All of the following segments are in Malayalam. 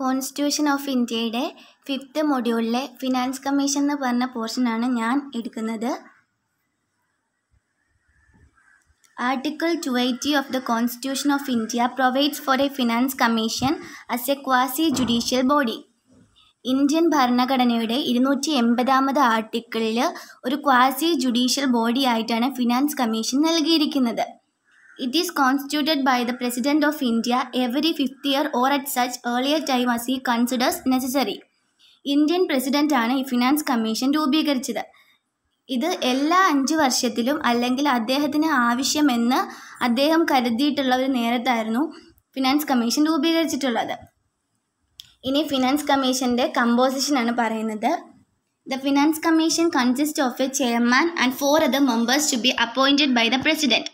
കോൺസ്റ്റിറ്റ്യൂഷൻ ഓഫ് ഇന്ത്യയുടെ ഫിഫ്ത്ത് മൊഡ്യൂളിലെ ഫിനാൻസ് കമ്മീഷൻ എന്ന് പറഞ്ഞ പോർഷനാണ് ഞാൻ എടുക്കുന്നത് article two eighty of the constitution of India provides for a finance commission as a quasi judicial body Indian ഭരണഘടനയുടെ ഇരുന്നൂറ്റി എൺപതാമത് ആർട്ടിക്കിളിൽ ഒരു ക്വാസി ജുഡീഷ്യൽ ബോഡിയായിട്ടാണ് ഫിനാൻസ് കമ്മീഷൻ നൽകിയിരിക്കുന്നത് it is constituted by the President of India every fifth year or at such earlier time as he considers necessary. Indian പ്രസിഡൻ്റാണ് ഈ ഫിനാൻസ് കമ്മീഷൻ രൂപീകരിച്ചത് ഇത് എല്ലാ അഞ്ച് വർഷത്തിലും അല്ലെങ്കിൽ അദ്ദേഹത്തിന് ആവശ്യമെന്ന് അദ്ദേഹം കരുതിയിട്ടുള്ള ഒരു നേരത്തായിരുന്നു ഫിനാൻസ് കമ്മീഷൻ രൂപീകരിച്ചിട്ടുള്ളത് ഇനി ഫിനാൻസ് കമ്മീഷൻ്റെ കമ്പോസിഷനാണ് പറയുന്നത് the finance commission consist of a chairman and four other members to be appointed by the president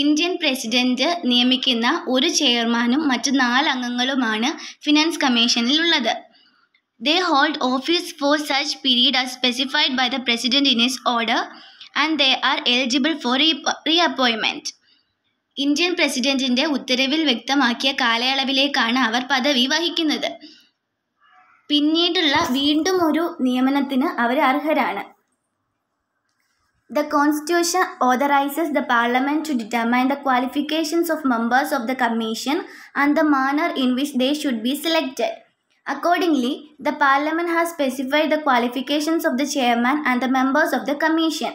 Indian president നിയമിക്കുന്ന ഒരു ചെയർമാനും മറ്റ് നാല് അംഗങ്ങളുമാണ് ഫിനാൻസ് കമ്മീഷനിൽ ഉള്ളത് they hold office for such period as specified by the president in his order and they are eligible for reappointment Indian പ്രസിഡന്റിന്റെ ഉത്തരവിൽ വ്യക്തമാക്കിയ കാലയളവിലേക്കാണ് അവർ പദവി വഹിക്കുന്നത് പിന്നീടുള്ള വീണ്ടും ഒരു നിയമനത്തിന് അവർ അർഹരാണ് The Constitution authorizes the Parliament to determine the qualifications of members of the Commission and the manner in which they should be selected. Accordingly, the Parliament has specified the qualifications of the Chairman and the members of the Commission.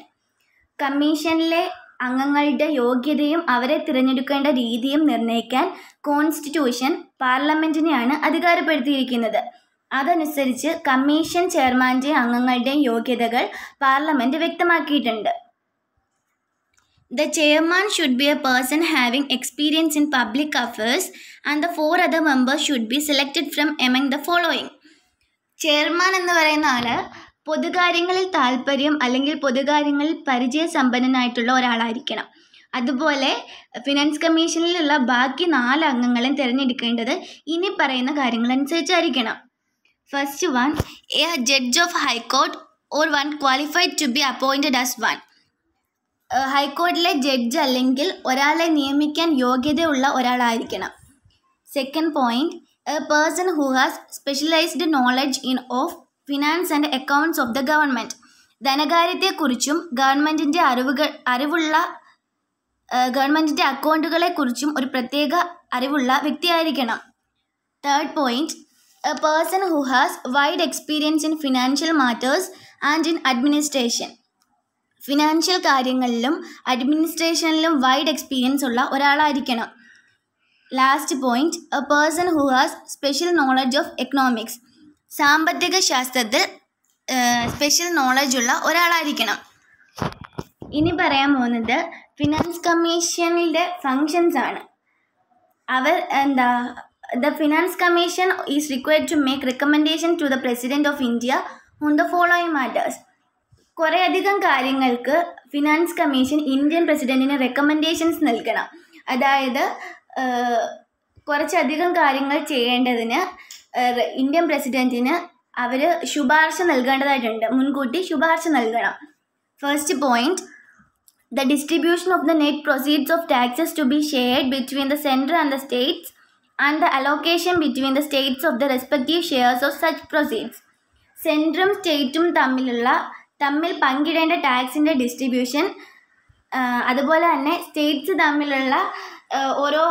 കമ്മീഷനിലെ അംഗങ്ങളുടെ യോഗ്യതയും അവരെ തിരഞ്ഞെടുക്കേണ്ട രീതിയും നിർണ്ണയിക്കാൻ കോൺസ്റ്റിറ്റ്യൂഷൻ പാർലമെൻറ്റിനെയാണ് അധികാരപ്പെടുത്തിയിരിക്കുന്നത് അതനുസരിച്ച് കമ്മീഷൻ ചെയർമാൻ്റെ അംഗങ്ങളുടെയും യോഗ്യതകൾ പാർലമെൻറ്റ് വ്യക്തമാക്കിയിട്ടുണ്ട് the chairman should be a person having experience in public affairs and the four other members should be selected from among the following chairman എന്ന് പറയുന്ന ആൾ പൊതുകാര്യങ്ങളിൽ താല്പര്യം അല്ലെങ്കിൽ പൊതുകാര്യങ്ങളിൽ പരിചയസമ്പന്നനായിട്ടുള്ള ഒരാളായിരിക്കണം അതുപോലെ ഫിനാൻസ് കമ്മീഷനിലുള്ള ബാക്കി നാല് അംഗങ്ങളെയും തിരഞ്ഞെടുക്കേണ്ടത് ഇനി പറയുന്ന കാര്യങ്ങൾ first one a judge of high court or one qualified to be appointed as one ഹൈക്കോർട്ടിലെ ജഡ്ജ് അല്ലെങ്കിൽ ഒരാളെ നിയമിക്കാൻ യോഗ്യതയുള്ള ഒരാളായിരിക്കണം second point a person who has specialised knowledge in of finance and accounts of the government ധനകാര്യത്തെക്കുറിച്ചും ഗവൺമെൻറ്റിൻ്റെ അറിവുകൾ അറിവുള്ള ഗവൺമെൻറ്റിൻ്റെ അക്കൗണ്ടുകളെക്കുറിച്ചും ഒരു പ്രത്യേക അറിവുള്ള വ്യക്തിയായിരിക്കണം third point a person who has wide experience in financial matters and in administration financial കാര്യങ്ങളിലും അഡ്മിനിസ്ട്രേഷനിലും വൈഡ് എക്സ്പീരിയൻസ് ഉള്ള ഒരാളായിരിക്കണം last point a person who has special knowledge of economics സാമ്പത്തിക ശാസ്ത്രത്തിൽ സ്പെഷ്യൽ നോളജ് ഉള്ള ഒരാളായിരിക്കണം ഇനി പറയാൻ പോകുന്നത് ഫിനാൻസ് കമ്മീഷനിലെ ഫങ്ഷൻസ് ആണ് അവർ എന്താ the Finance Commission is required to make recommendation to the President of India on the following matters. കുറേയധികം കാര്യങ്ങൾക്ക് ഫിനാൻസ് കമ്മീഷൻ ഇന്ത്യൻ പ്രസിഡൻറ്റിന് റെക്കമെൻഡേഷൻസ് നൽകണം അതായത് കുറച്ചധികം കാര്യങ്ങൾ ചെയ്യേണ്ടതിന് ഇന്ത്യൻ പ്രസിഡൻറ്റിന് അവർ ശുപാർശ നൽകേണ്ടതായിട്ടുണ്ട് മുൻകൂട്ടി ശുപാർശ നൽകണം first point the distribution of the net proceeds of taxes to be shared between the central and the states and the allocation between the states of the respective shares of such proceeds. സെൻട്രും സ്റ്റേറ്റും തമ്മിലുള്ള തമ്മിൽ പങ്കിടേണ്ട ടാക്സിൻ്റെ ഡിസ്ട്രിബ്യൂഷൻ അതുപോലെ തന്നെ സ്റ്റേറ്റ്സ് തമ്മിലുള്ള ഓരോ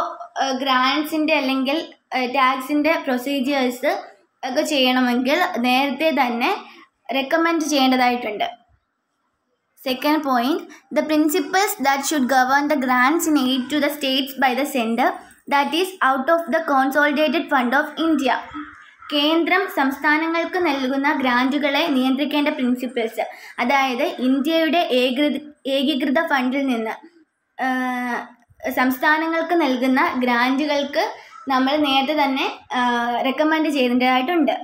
ഗ്രാൻസിൻ്റെ അല്ലെങ്കിൽ ടാക്സിൻ്റെ പ്രൊസീജിയേഴ്സ് ഒക്കെ ചെയ്യണമെങ്കിൽ നേരത്തെ തന്നെ റെക്കമെൻഡ് ചെയ്യേണ്ടതായിട്ടുണ്ട് second point the principles that should govern the grants in aid to the states by the centre that is out of the consolidated fund of India കേന്ദ്രം സംസ്ഥാനങ്ങൾക്ക് നൽകുന്ന ഗ്രാൻറ്റുകളെ നിയന്ത്രിക്കേണ്ട പ്രിൻസിപ്പിൾസ് അതായത് ഇന്ത്യയുടെ ഏകൃത ഏകീകൃത ഫണ്ടിൽ നിന്ന് സംസ്ഥാനങ്ങൾക്ക് നൽകുന്ന ഗ്രാൻറ്റുകൾക്ക് നമ്മൾ നേരത്തെ തന്നെ റെക്കമെൻഡ് ചെയ്തതായിട്ടുണ്ട്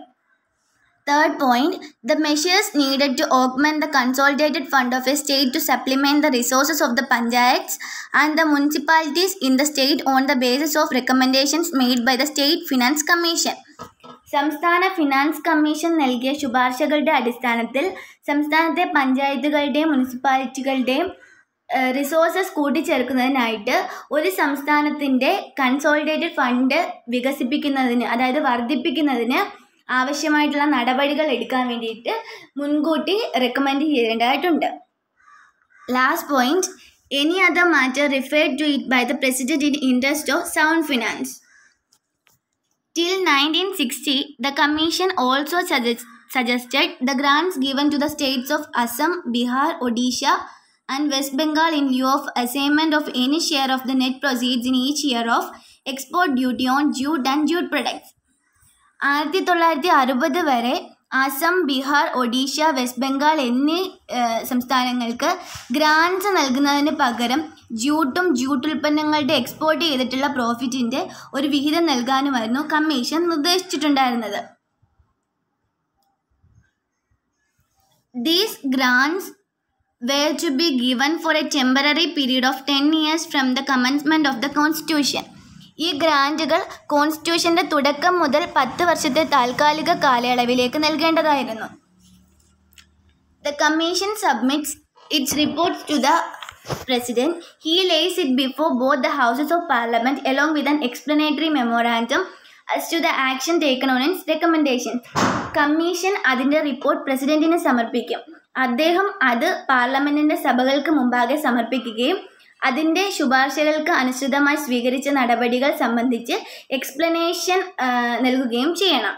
Third point, the measures needed to augment the consolidated fund of a state to supplement the resources of the panchayats and the municipalities in the state on the basis of recommendations made by the State Finance Commission. സംസ്ഥാന ഫിനാൻസ് കമ്മീഷൻ നൽകിയ ശുപാർശകളുടെ അടിസ്ഥാനത്തിൽ സംസ്ഥാനത്തെ പഞ്ചായത്തുകളുടെയും മുനിസിപ്പാലിറ്റികളുടെയും റിസോഴ്സസ് കൂട്ടിച്ചേർക്കുന്നതിനായിട്ട് ഒരു സംസ്ഥാനത്തിൻ്റെ കൺസോളിഡേറ്റഡ് ഫണ്ട് വികസിപ്പിക്കുന്നതിന് അതായത് വർദ്ധിപ്പിക്കുന്നതിന് ആവശ്യമായിട്ടുള്ള നടപടികൾ എടുക്കാൻ വേണ്ടിയിട്ട് മുൻകൂട്ടി റെക്കമെൻഡ് ചെയ്യേണ്ടതായിട്ടുണ്ട് last point any other matter refer to it by the president in interest of sound finance till nineteen sixty the commission also suggested the grants given to the states of Assam Bihar Odisha and West Bengal in view of assignment of any share of the net proceeds in each year of export duty on jute and jute products ആയിരത്തി തൊള്ളായിരത്തി അറുപത് വരെ ആസം ബീഹാർ ഒഡീഷ വെസ്റ്റ് ബംഗാൾ എന്നീ സംസ്ഥാനങ്ങൾക്ക് ഗ്രാൻസ് നൽകുന്നതിന് പകരം ജ്യൂട്ടും ജ്യൂട്ട് ഉൽപ്പന്നങ്ങളുടെ എക്സ്പോർട്ട് ചെയ്തിട്ടുള്ള പ്രോഫിറ്റിൻ്റെ ഒരു വിഹിതം നൽകാനുമായിരുന്നു കമ്മീഷൻ നിർദ്ദേശിച്ചിട്ടുണ്ടായിരുന്നത് these grants were to be given for a temporary period of 10 years from the commencement of the constitution. ഈ ഗ്രാൻറ്റുകൾ കോൺസ്റ്റിറ്റ്യൂഷൻ്റെ തുടക്കം മുതൽ പത്ത് വർഷത്തെ താൽക്കാലിക കാലയളവിലേക്ക് നൽകേണ്ടതായിരുന്നു the commission submits its reports to the president he lays it before both the houses of parliament along with an explanatory memorandum as to the action taken on its recommendation commission അതിൻ്റെ റിപ്പോർട്ട് പ്രസിഡന്റിന് സമർപ്പിക്കും അദ്ദേഹം അത് പാർലമെന്റിന്റെ സഭകൾക്ക് മുമ്പാകെ സമർപ്പിക്കുകയും അതിൻ്റെ ശുപാർശകൾക്ക് അനുസൃതമായി സ്വീകരിച്ച നടപടികൾ സംബന്ധിച്ച് എക്സ്പ്ലനേഷൻ നൽകുകയും ചെയ്യണം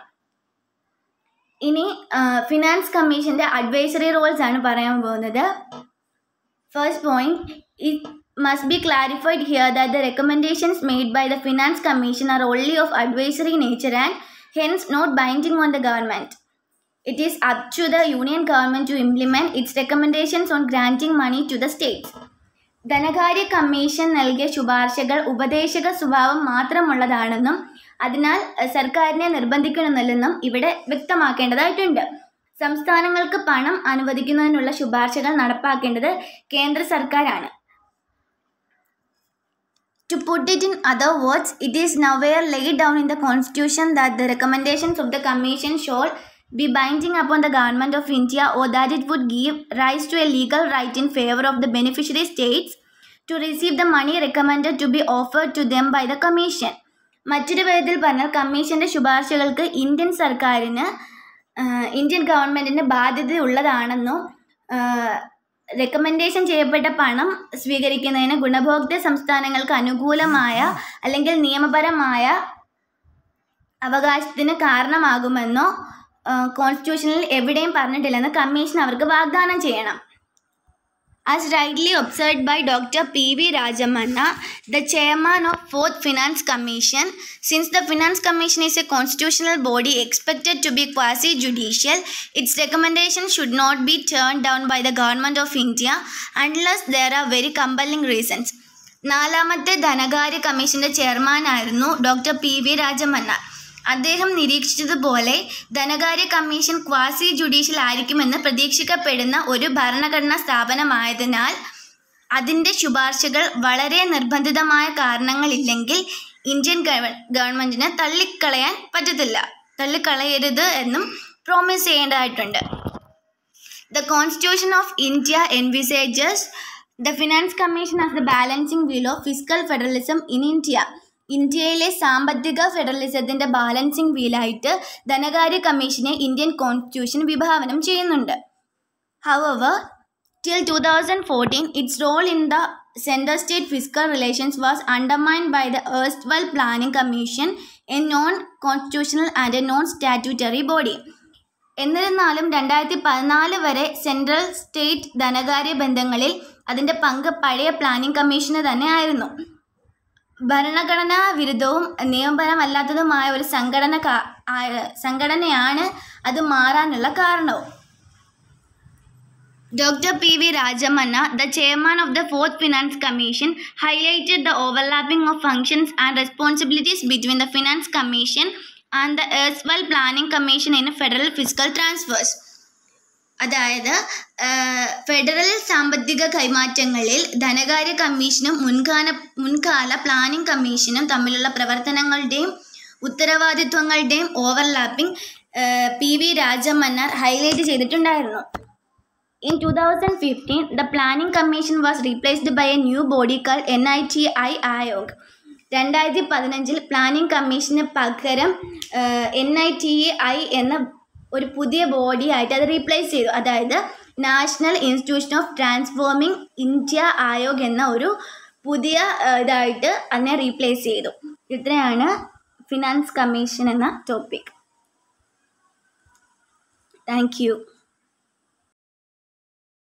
ഇനി ഫിനാൻസ് കമ്മീഷൻ്റെ അഡ്വൈസറി റോൾസ് ആണ് പറയാൻ പോകുന്നത് first point it must be clarified here that the recommendations made by the finance commission are only of advisory nature and hence not binding on the government it is up to the union government to implement its recommendations on granting money to the states ധനകാര്യ കമ്മീഷൻ നൽകിയ ശുപാർശകൾ ഉപദേശക സ്വഭാവം മാത്രമുള്ളതാണെന്നും അതിനാൽ സർക്കാരിനെ നിർബന്ധിക്കണമെന്നില്ലെന്നും ഇവിടെ വ്യക്തമാക്കേണ്ടതായിട്ടുണ്ട് സംസ്ഥാനങ്ങൾക്ക് പണം അനുവദിക്കുന്നതിനുള്ള ശുപാർശകൾ നടപ്പാക്കേണ്ടത് കേന്ദ്ര സർക്കാരാണ് to put it in other words, it is nowhere laid down in the Constitution that the recommendations of the Commission shall be binding upon the government of India or that it would give rise to a legal right in favor of the beneficiary states to receive the money recommended to be offered to them by the commission. മറ്റൊരു വിധത്തിൽ പറഞ്ഞാൽ കമ്മീഷൻ്റെ ശുപാർശകൾക്ക് ഇന്ത്യൻ സർക്കാരിന് ഇന്ത്യൻ ഗവൺമെൻറ്റിന് ബാധ്യത ഉള്ളതാണെന്നും റെക്കമെൻഡേഷൻ ചെയ്യപ്പെട്ട പണം സ്വീകരിക്കുന്നതിന് ഗുണഭോക്തൃ സംസ്ഥാനങ്ങൾക്ക് അനുകൂലമായ അല്ലെങ്കിൽ നിയമപരമായ അവകാശത്തിന് കാരണമാകുമെന്നോ കോൺസ്റ്റിറ്റ്യൂഷനിൽ എവിടെയും പറഞ്ഞിട്ടില്ലെന്ന് കമ്മീഷൻ അവർക്ക് വാഗ്ദാനം ചെയ്യണം as rightly observe by doctor P V Rajamanna the chairman of fourth finance commission since the finance commission is a constitutional body expected to be quasi judicial its recommendation should not be turn down by the government of India unless there are very compelling reasons നാലാമത്തെ ധനകാര്യ കമ്മീഷൻ്റെ ചെയർമാനായിരുന്നു ഡോക്ടർ പി വി രാജമന്ന അദ്ദേഹം നിരീക്ഷിച്ചതുപോലെ ധനകാര്യ കമ്മീഷൻ ക്വാസി ജുഡീഷ്യൽ ആയിരിക്കുമെന്ന് പ്രതീക്ഷിക്കപ്പെടുന്ന ഒരു ഭരണഘടനാ സ്ഥാപനമായതിനാൽ അതിൻ്റെ ശുപാർശകൾ വളരെ നിർബന്ധിതമായ കാരണങ്ങളില്ലെങ്കിൽ ഇന്ത്യൻ ഗവൺമെൻറ്റിന് തള്ളിക്കളയാൻ പറ്റത്തില്ല തള്ളിക്കളയരുത് എന്നും പ്രോമിസ് ചെയ്യേണ്ടതായിട്ടുണ്ട് the constitution of India envisages the finance commission as the balancing wheel of physical federalism in India ഇന്ത്യയിലെ സാമ്പത്തിക ഫെഡറലിസത്തിന്റെ ബാലൻസിംഗ് വീലായിട്ട് ധനകാര്യ കമ്മീഷനെ ഇന്ത്യൻ കോൺസ്റ്റിറ്റ്യൂഷൻ വിഭാവനം ചെയ്യുന്നുണ്ട് however till two thousand fourteen its role in the central state physical relations was undermined by the erstwhile planning commission a non constitutional and a non statutory body എന്നിരുന്നാലും രണ്ടായിരത്തി പതിനാല് വരെ സെൻട്രൽ സ്റ്റേറ്റ് ധനകാര്യ ബന്ധങ്ങളിൽ അതിൻ്റെ പങ്ക് പഴയ പ്ലാനിംഗ് കമ്മീഷന് തന്നെ ആയിരുന്നു ഭരണഘടനാ വിരുദ്ധവും നിയമപരമല്ലാത്തതുമായ ഒരു സംഘടന സംഘടനയാണ് അത് മാറാനുള്ള കാരണവും doctor P V Rajamanna the chairman of the fourth finance commission highlighted the overlapping of functions and responsibilities between the finance commission and the erstwhile planning commission in federal physical transfers അതായത് ഫെഡറൽ സാമ്പത്തിക കൈമാറ്റങ്ങളിൽ ധനകാര്യ കമ്മീഷനും മുൻകാല മുൻകാല പ്ലാനിംഗ് കമ്മീഷനും തമ്മിലുള്ള പ്രവർത്തനങ്ങളുടെയും ഉത്തരവാദിത്വങ്ങളുടെയും overlapping P V Rajamannar highlight ചെയ്തിട്ടുണ്ടായിരുന്നു in two thousand fifteen the planning commission was replaced by a new body called N I T I Aayog രണ്ടായിരത്തി പതിനഞ്ചിൽ പ്ലാനിംഗ് കമ്മീഷന് പകരം എൻ ഐ ടി ഐ എന്ന ഒരു പുതിയ ബോഡി ആയിട്ട് അത് റീപ്ലേസ് ചെയ്തു അതായത് national institution of transforming India Aayog എന്ന ഒരു പുതിയ ഇതായിട്ട് അതിനെ റീപ്ലേസ് ചെയ്തു ഇത്രയാണ് ഫിനാൻസ് കമ്മീഷൻ എന്ന ടോപ്പിക് താങ്ക് യു